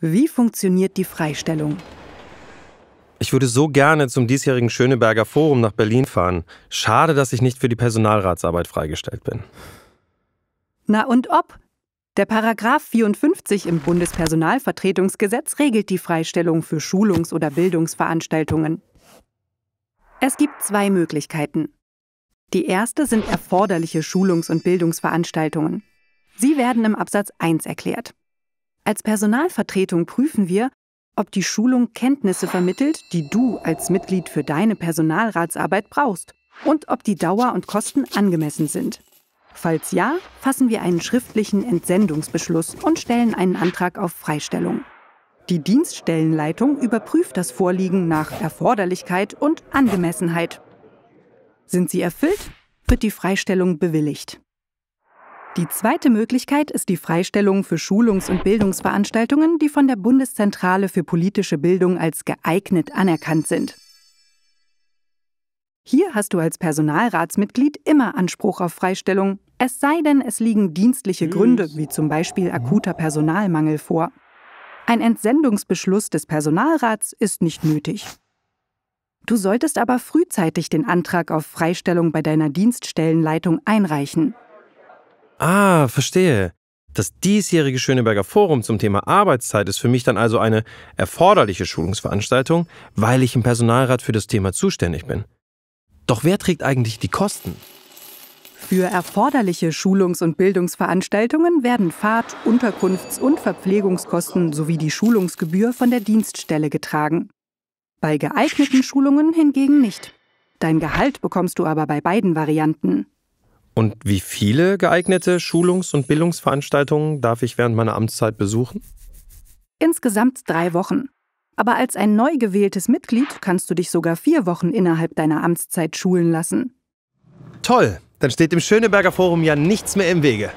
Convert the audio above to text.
Wie funktioniert die Freistellung? Ich würde so gerne zum diesjährigen Schöneberger Forum nach Berlin fahren. Schade, dass ich nicht für die Personalratsarbeit freigestellt bin. Na und ob? Der Paragraph 54 im Bundespersonalvertretungsgesetz regelt die Freistellung für Schulungs- oder Bildungsveranstaltungen. Es gibt zwei Möglichkeiten. Die erste sind erforderliche Schulungs- und Bildungsveranstaltungen. Sie werden im Absatz 1 erklärt. Als Personalvertretung prüfen wir, ob die Schulung Kenntnisse vermittelt, die du als Mitglied für deine Personalratsarbeit brauchst und ob die Dauer und Kosten angemessen sind. Falls ja, fassen wir einen schriftlichen Entsendungsbeschluss und stellen einen Antrag auf Freistellung. Die Dienststellenleitung überprüft das Vorliegen nach Erforderlichkeit und Angemessenheit. Sind sie erfüllt, wird die Freistellung bewilligt. Die zweite Möglichkeit ist die Freistellung für Schulungs- und Bildungsveranstaltungen, die von der Bundeszentrale für politische Bildung als geeignet anerkannt sind. Hier hast du als Personalratsmitglied immer Anspruch auf Freistellung, es sei denn, es liegen dienstliche Gründe, wie zum Beispiel mhm. akuter Personalmangel, vor. Ein Entsendungsbeschluss des Personalrats ist nicht nötig. Du solltest aber frühzeitig den Antrag auf Freistellung bei deiner Dienststellenleitung einreichen. Ah, verstehe. Das diesjährige Schöneberger Forum zum Thema Arbeitszeit ist für mich dann also eine erforderliche Schulungsveranstaltung, weil ich im Personalrat für das Thema zuständig bin. Doch wer trägt eigentlich die Kosten? Für erforderliche Schulungs- und Bildungsveranstaltungen werden Fahrt-, Unterkunfts- und Verpflegungskosten sowie die Schulungsgebühr von der Dienststelle getragen. Bei geeigneten Schulungen hingegen nicht. Dein Gehalt bekommst du aber bei beiden Varianten. Und wie viele geeignete Schulungs- und Bildungsveranstaltungen darf ich während meiner Amtszeit besuchen? Insgesamt drei Wochen. Aber als ein neu gewähltes Mitglied kannst du dich sogar vier Wochen innerhalb deiner Amtszeit schulen lassen. Toll, dann steht dem Schöneberger Forum ja nichts mehr im Wege.